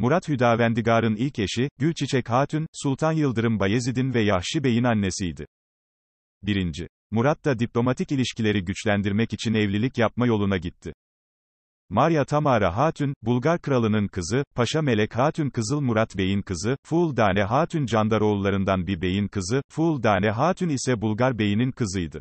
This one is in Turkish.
Murat Hüdavendigar'ın ilk eşi, Gülçiçek Hatun, Sultan Yıldırım Bayezid'in ve Yahşi Bey'in annesiydi. 1. Murat da diplomatik ilişkileri güçlendirmek için evlilik yapma yoluna gitti. Maria Tamara Hatun, Bulgar kralının kızı, Paşa Melek Hatun Kızıl Murat Bey'in kızı, Ful Fuldane Hatun Candaroğullarından bir beyin kızı, Ful Fuldane Hatun ise Bulgar beyinin kızıydı.